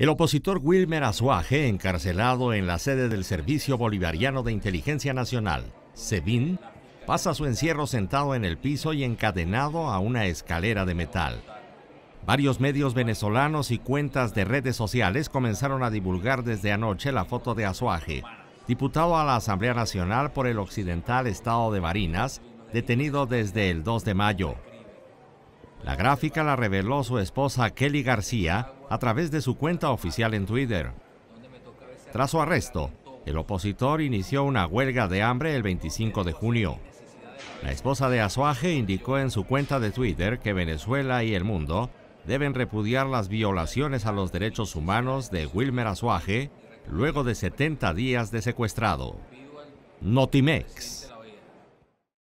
El opositor Wilmer Azuaje, encarcelado en la sede del Servicio Bolivariano de Inteligencia Nacional, SEBIN, pasa su encierro sentado en el piso y encadenado a una escalera de metal. Varios medios venezolanos y cuentas de redes sociales comenzaron a divulgar desde anoche la foto de Azuaje, diputado a la Asamblea Nacional por el Occidental Estado de Marinas, detenido desde el 2 de mayo. La gráfica la reveló su esposa Kelly García a través de su cuenta oficial en Twitter. Tras su arresto, el opositor inició una huelga de hambre el 25 de junio. La esposa de Asuaje indicó en su cuenta de Twitter que Venezuela y el mundo deben repudiar las violaciones a los derechos humanos de Wilmer Asuaje, luego de 70 días de secuestrado. Notimex.